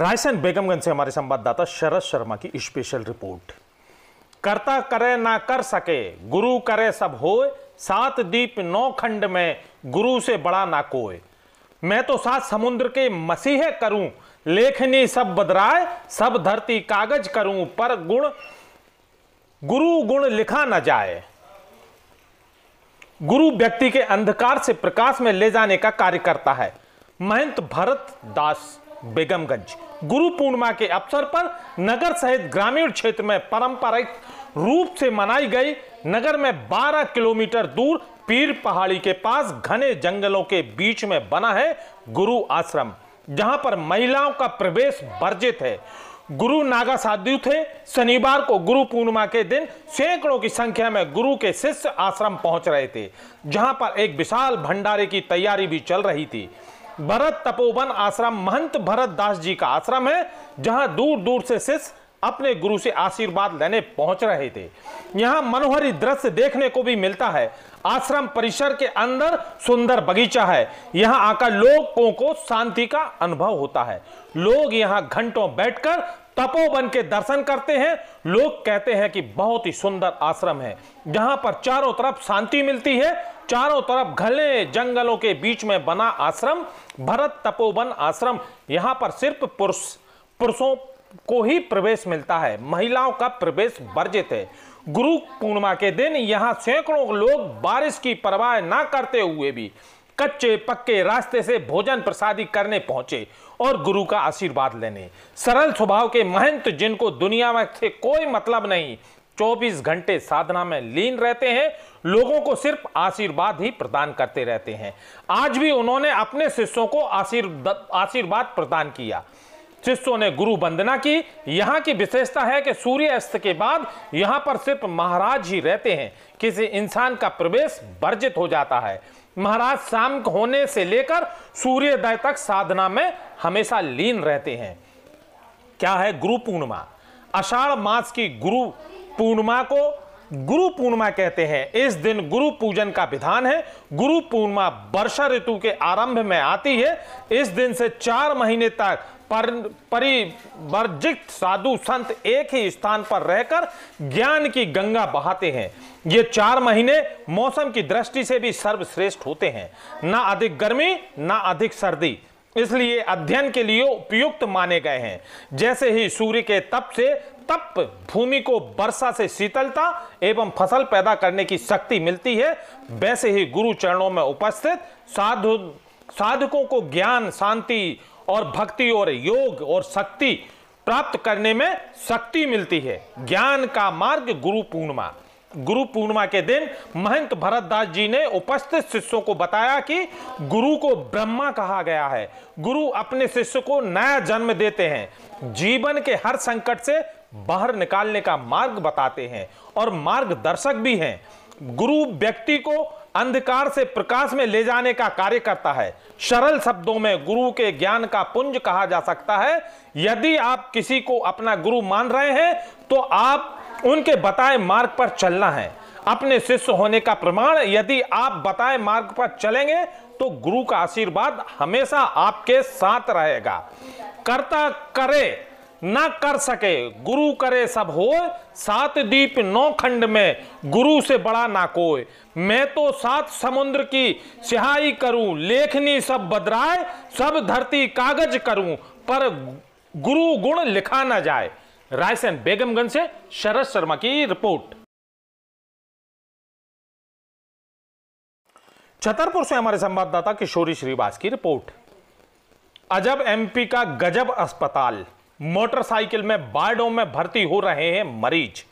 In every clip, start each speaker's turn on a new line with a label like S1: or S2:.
S1: रायसेन बेगमगंज से हमारे संवाददाता शरद शर्मा की स्पेशल रिपोर्ट करता करे ना कर सके गुरु करे सब हो सात दीप नौ खंड में गुरु से बड़ा ना कोय मैं तो सात समुद्र के मसीहे करूं लेखनी सब बदराए सब धरती कागज करूं पर गुण गुरु गुण लिखा ना जाए गुरु व्यक्ति के अंधकार से प्रकाश में ले जाने का कार्य करता है महंत भरत दास बेगमगंज गुरु पूर्णिमा के अवसर पर नगर सहित ग्रामीण क्षेत्र में पारंपरिक रूप से मनाई गई नगर में 12 किलोमीटर दूर पीर पहाड़ी के पास घने जंगलों के बीच में बना है गुरु आश्रम जहां पर महिलाओं का प्रवेश वर्जित है गुरु नागा साधु थे शनिवार को गुरु पूर्णिमा के दिन सैकड़ों की संख्या में गुरु के शिष्य आश्रम पहुंच रहे थे जहां पर एक विशाल भंडारे की तैयारी भी चल रही थी भरत तपोवन आश्रम महंत भरत दास जी का आश्रम है जहां दूर दूर से शिष्य अपने गुरु से आशीर्वाद लेने पहुंच रहे थे यहां मनोहरी दृश्य देखने को भी मिलता है आश्रम परिसर के अंदर सुंदर बगीचा है यहाँ आकर लोगों को शांति का अनुभव होता है लोग यहाँ घंटों बैठकर तपोवन के दर्शन करते हैं लोग कहते हैं कि बहुत ही सुंदर आश्रम है जहां पर चारों तरफ शांति मिलती है चारों तरफ घने जंगलों के बीच में बना आश्रम भरत तपोवन आश्रम यहाँ पर सिर्फ पुरुष पुरुषों को ही प्रवेश मिलता है महिलाओं का प्रवेश वर्जित है गुरु पूर्णिमा के दिन यहाँ सैकड़ों लोग बारिश की परवाह ना करते हुए भी कच्चे पक्के रास्ते से भोजन प्रसादी करने पहुंचे और गुरु का आशीर्वाद लेने सरल स्वभाव के महंत जिनको दुनिया में से कोई मतलब नहीं 24 घंटे साधना में लीन रहते हैं लोगों को सिर्फ आशीर्वाद ही प्रदान करते रहते हैं आज भी उन्होंने अपने शिष्यों को आशीर्वाद प्रदान किया शिष्यों ने गुरु वंदना की यहाँ की विशेषता है कि सूर्य अस्त के बाद यहाँ पर सिर्फ महाराज ही रहते हैं किसी इंसान का प्रवेश वर्जित हो जाता है महाराज शाम होने से लेकर सूर्योदय तक साधना में हमेशा लीन रहते हैं क्या है गुरु पूर्णिमा अषाढ़ मास की गुरु पूर्णिमा को गुरु पूर्णिमा कहते हैं इस दिन गुरु पूजन का विधान है गुरु पूर्णिमा वर्षा ऋतु के आरंभ में आती है इस दिन से चार महीने तक पर परिवर्जित साधु संत एक ही स्थान पर रहकर ज्ञान की गंगा बहाते हैं ये चार महीने मौसम की दृष्टि से भी सर्वश्रेष्ठ होते हैं ना अधिक गर्मी ना अधिक सर्दी इसलिए अध्ययन के लिए उपयुक्त माने गए हैं जैसे ही सूर्य के तप से तप भूमि को वर्षा से शीतलता एवं फसल पैदा करने की शक्ति मिलती है वैसे ही गुरु चरणों में उपस्थित साधु साधकों को ज्ञान शांति और भक्ति और योग और शक्ति प्राप्त करने में शक्ति मिलती है ज्ञान का मार्ग गुरु पूर्णिमा गुरु पूर्णिमा के दिन महंत भरतदास जी ने उपस्थित शिष्यों को बताया कि गुरु को ब्रह्मा कहा गया है गुरु अपने शिष्य को नया जन्म देते हैं जीवन के हर संकट से बाहर निकालने का मार्ग बताते हैं और मार्गदर्शक भी हैं गुरु व्यक्ति को अंधकार से प्रकाश में ले जाने का कार्य करता है सरल शब्दों में गुरु के ज्ञान का पुंज कहा जा सकता है यदि आप किसी को अपना गुरु मान रहे हैं तो आप उनके बताए मार्ग पर चलना है अपने शिष्य होने का प्रमाण यदि आप बताए मार्ग पर चलेंगे तो गुरु का आशीर्वाद हमेशा आपके साथ रहेगा कर्ता करे न कर सके गुरु करे सब हो सात दीप नौ खंड में गुरु से बड़ा ना कोय मैं तो सात समुद्र की सिहाई करूं लेखनी सब बदराए सब धरती कागज करूं पर गुरु गुण लिखा ना जाए रायसेन बेगमगंज से शरद शर्मा की रिपोर्ट छतरपुर से हमारे संवाददाता किशोरी श्रीवास की रिपोर्ट अजब एमपी का गजब अस्पताल मोटरसाइकिल में बार्डों में भर्ती हो रहे हैं मरीज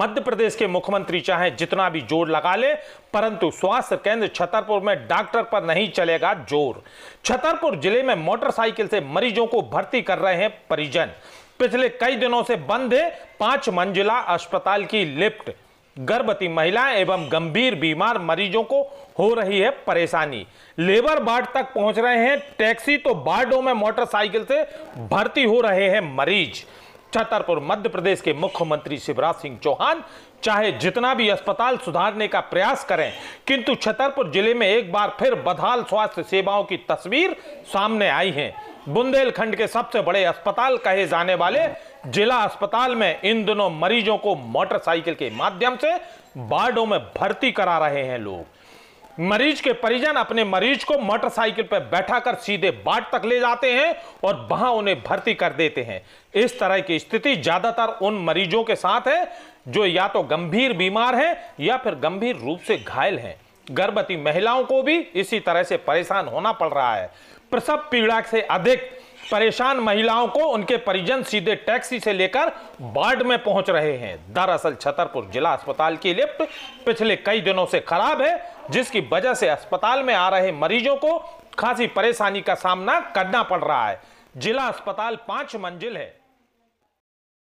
S1: मध्य प्रदेश के मुख्यमंत्री चाहे जितना भी जोर लगा ले परंतु स्वास्थ्य केंद्र छतरपुर में डॉक्टर पर नहीं चलेगा जोर छतरपुर जिले में मोटरसाइकिल से मरीजों को भर्ती कर रहे हैं परिजन पिछले कई दिनों से बंद है पांच मंजिला अस्पताल की लिफ्ट गर्भवती महिलाएं एवं गंभीर बीमार मरीजों को हो रही है परेशानी लेबर वार्ड तक पहुंच रहे हैं टैक्सी तो वार्डों में मोटरसाइकिल से भर्ती हो रहे हैं मरीज छतरपुर मध्य प्रदेश के मुख्यमंत्री शिवराज सिंह चौहान चाहे जितना भी अस्पताल सुधारने का प्रयास करें किंतु छतरपुर जिले में एक बार फिर बदहाल स्वास्थ्य सेवाओं की तस्वीर सामने आई है बुंदेलखंड के सबसे बड़े अस्पताल कहे जाने वाले जिला अस्पताल में इन दिनों मरीजों को मोटरसाइकिल के माध्यम से वार्डो में भर्ती करा रहे हैं लोग मरीज के परिजन अपने मरीज को मोटरसाइकिल पर बैठाकर सीधे बाट तक ले जाते हैं और वहां उन्हें भर्ती कर देते हैं इस तरह की स्थिति ज्यादातर उन मरीजों के साथ है जो या तो गंभीर बीमार हैं या फिर गंभीर रूप से घायल हैं गर्भवती महिलाओं को भी इसी तरह से परेशान होना पड़ रहा है प्रसव पीड़ा से अधिक परेशान महिलाओं को उनके परिजन सीधे टैक्सी से लेकर बाढ़ में पहुंच रहे हैं दरअसल छतरपुर जिला अस्पताल की लिफ्ट पिछले कई दिनों से खराब है जिसकी वजह से अस्पताल में आ रहे मरीजों को खासी परेशानी का सामना करना पड़ रहा है जिला अस्पताल पांच मंजिल है